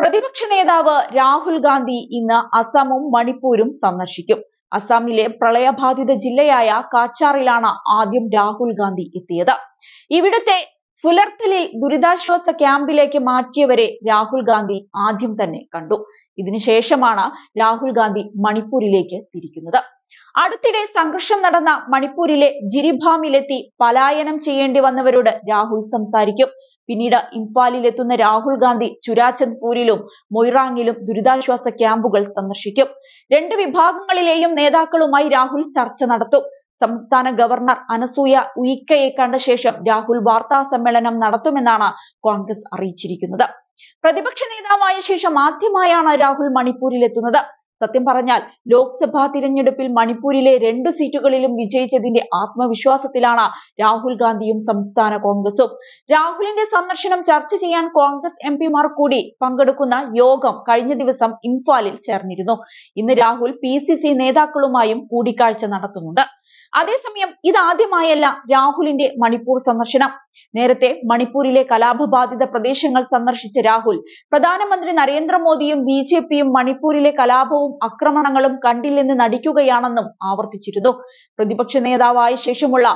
പ്രതിപക്ഷ നേതാവ് രാഹുൽ ഗാന്ധി ഇന്ന് അസമും മണിപ്പൂരും സന്ദർശിക്കും അസമിലെ പ്രളയബാധിത ജില്ലയായ കാച്ചാറിലാണ് ആദ്യം രാഹുൽ ഗാന്ധി എത്തിയത് ഇവിടുത്തെ പുലർത്തലിൽ ദുരിതാശ്വാസ ക്യാമ്പിലേക്ക് മാറ്റിയവരെ രാഹുൽ ഗാന്ധി ആദ്യം തന്നെ കണ്ടു ഇതിനുശേഷമാണ് രാഹുൽ ഗാന്ധി മണിപ്പൂരിലേക്ക് തിരിക്കുന്നത് അടുത്തിടെ സംഘർഷം നടന്ന മണിപ്പൂരിലെ ജിരിഭാമിലെത്തി പലായനം ചെയ്യേണ്ടി വന്നവരോട് രാഹുൽ സംസാരിക്കും പിന്നീട് ഇംഫാലിലെത്തുന്ന രാഹുൽ ഗാന്ധി ചുരാചന്ദ്പൂരിലും മൊയ്റാങ്ങിലും ദുരിതാശ്വാസ ക്യാമ്പുകൾ സന്ദർശിക്കും രണ്ട് വിഭാഗങ്ങളിലെയും നേതാക്കളുമായി രാഹുൽ ചർച്ച നടത്തും സംസ്ഥാന ഗവർണർ അനസൂയ ഉയിക്കയെ കണ്ട ശേഷം രാഹുൽ വാർത്താ സമ്മേളനം നടത്തുമെന്നാണ് കോൺഗ്രസ് അറിയിച്ചിരിക്കുന്നത് പ്രതിപക്ഷ നേതാവായ ശേഷം ആദ്യമായാണ് രാഹുൽ മണിപ്പൂരിലെത്തുന്നത് സത്യം പറഞ്ഞാൽ ലോക്സഭാ തിരഞ്ഞെടുപ്പിൽ മണിപ്പൂരിലെ രണ്ട് സീറ്റുകളിലും വിജയിച്ചതിന്റെ ആത്മവിശ്വാസത്തിലാണ് രാഹുൽ ഗാന്ധിയും സംസ്ഥാന കോൺഗ്രസും രാഹുലിന്റെ സന്ദർശനം ചർച്ച ചെയ്യാൻ കോൺഗ്രസ് എം പിമാർ കൂടി പങ്കെടുക്കുന്ന യോഗം കഴിഞ്ഞ ദിവസം ഇംഫാലിൽ ചേർന്നിരുന്നു ഇന്ന് രാഹുൽ പി നേതാക്കളുമായും കൂടിക്കാഴ്ച നടത്തുന്നുണ്ട് അതേസമയം ഇതാദ്യമായല്ല രാഹുലിന്റെ മണിപ്പൂർ സന്ദർശനം നേരത്തെ മണിപ്പൂരിലെ കലാപബാധിത പ്രദേശങ്ങൾ സന്ദർശിച്ച രാഹുൽ പ്രധാനമന്ത്രി നരേന്ദ്രമോദിയും ബി ജെ പിയും മണിപ്പൂരിലെ കലാപവും ആക്രമണങ്ങളും കണ്ടില്ലെന്ന് നടിക്കുകയാണെന്നും ആവർത്തിച്ചിരുന്നു പ്രതിപക്ഷ നേതാവായ ശേഷമുള്ള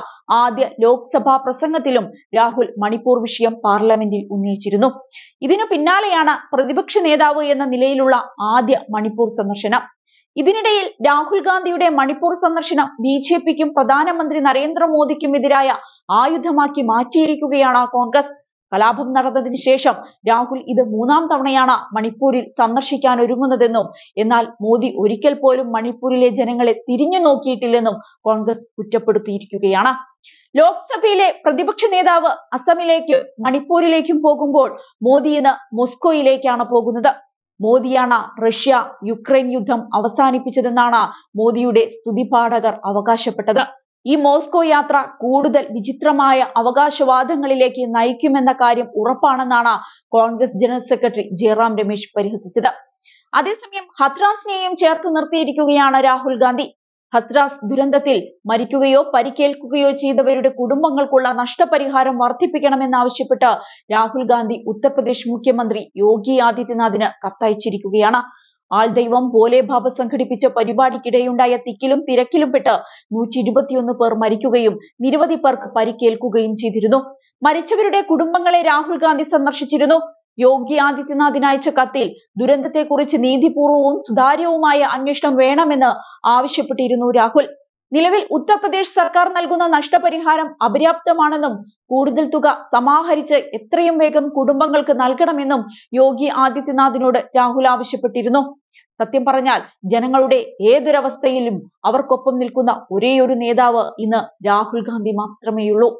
ആദ്യ ലോക്സഭാ പ്രസംഗത്തിലും രാഹുൽ മണിപ്പൂർ വിഷയം പാർലമെന്റിൽ ഉന്നയിച്ചിരുന്നു ഇതിനു പിന്നാലെയാണ് പ്രതിപക്ഷ നേതാവ് എന്ന നിലയിലുള്ള ആദ്യ മണിപ്പൂർ സന്ദർശനം ഇതിനിടയിൽ രാഹുൽ ഗാന്ധിയുടെ മണിപ്പൂർ സന്ദർശനം ബി ജെ പിക്കും പ്രധാനമന്ത്രി നരേന്ദ്രമോദിക്കും എതിരായ ആയുധമാക്കി മാറ്റിയിരിക്കുകയാണ് കോൺഗ്രസ് കലാപം നടന്നതിന് ശേഷം രാഹുൽ ഇത് മൂന്നാം തവണയാണ് മണിപ്പൂരിൽ സന്ദർശിക്കാൻ ഒരുങ്ങുന്നതെന്നും എന്നാൽ മോദി ഒരിക്കൽ പോലും മണിപ്പൂരിലെ ജനങ്ങളെ തിരിഞ്ഞു നോക്കിയിട്ടില്ലെന്നും കോൺഗ്രസ് കുറ്റപ്പെടുത്തിയിരിക്കുകയാണ് ലോക്സഭയിലെ പ്രതിപക്ഷ നേതാവ് അസമിലേക്കും മണിപ്പൂരിലേക്കും പോകുമ്പോൾ മോദി ഇന്ന് മോസ്കോയിലേക്കാണ് പോകുന്നത് മോദിയാണ് റഷ്യ യുക്രൈൻ യുദ്ധം അവസാനിപ്പിച്ചതെന്നാണ് മോദിയുടെ സ്തുതിപാഠകർ അവകാശപ്പെട്ടത് ഈ മോസ്കോ യാത്ര കൂടുതൽ വിചിത്രമായ അവകാശവാദങ്ങളിലേക്ക് നയിക്കുമെന്ന കാര്യം ഉറപ്പാണെന്നാണ് കോൺഗ്രസ് ജനറൽ സെക്രട്ടറി ജയറാം രമേശ് പരിഹസിച്ചത് അതേസമയം ഹത്രാസിനെയും ചേർത്ത് നിർത്തിയിരിക്കുകയാണ് രാഹുൽ ഗാന്ധി ഹത്രാസ് ദുരന്തത്തിൽ മരിക്കുകയോ പരിക്കേൽക്കുകയോ ചെയ്തവരുടെ കുടുംബങ്ങൾക്കുള്ള നഷ്ടപരിഹാരം വർദ്ധിപ്പിക്കണമെന്നാവശ്യപ്പെട്ട് രാഹുൽ ഗാന്ധി ഉത്തർപ്രദേശ് മുഖ്യമന്ത്രി യോഗി ആദിത്യനാഥിന് കത്തയച്ചിരിക്കുകയാണ് ആൾദൈവം പോലെ ബാബ സംഘടിപ്പിച്ച പരിപാടിക്കിടെയുണ്ടായ തിക്കിലും തിരക്കിലും പെട്ട് നൂറ്റി ഇരുപത്തിയൊന്ന് പേർ മരിക്കുകയും നിരവധി പേർക്ക് പരിക്കേൽക്കുകയും ചെയ്തിരുന്നു മരിച്ചവരുടെ കുടുംബങ്ങളെ രാഹുൽ ഗാന്ധി സന്ദർശിച്ചിരുന്നു യോഗി ആദിത്യനാഥിന് അയച്ച കത്തിൽ ദുരന്തത്തെക്കുറിച്ച് നീതിപൂർവവും സുതാര്യവുമായ അന്വേഷണം വേണമെന്ന് ആവശ്യപ്പെട്ടിരുന്നു രാഹുൽ നിലവിൽ ഉത്തർപ്രദേശ് സർക്കാർ നൽകുന്ന നഷ്ടപരിഹാരം അപര്യാപ്തമാണെന്നും കൂടുതൽ തുക സമാഹരിച്ച് എത്രയും വേഗം കുടുംബങ്ങൾക്ക് നൽകണമെന്നും യോഗി ആദിത്യനാഥിനോട് രാഹുൽ ആവശ്യപ്പെട്ടിരുന്നു സത്യം പറഞ്ഞാൽ ജനങ്ങളുടെ ഏതൊരവസ്ഥയിലും അവർക്കൊപ്പം നിൽക്കുന്ന ഒരേയൊരു നേതാവ് ഇന്ന് രാഹുൽ ഗാന്ധി മാത്രമേയുള്ളൂ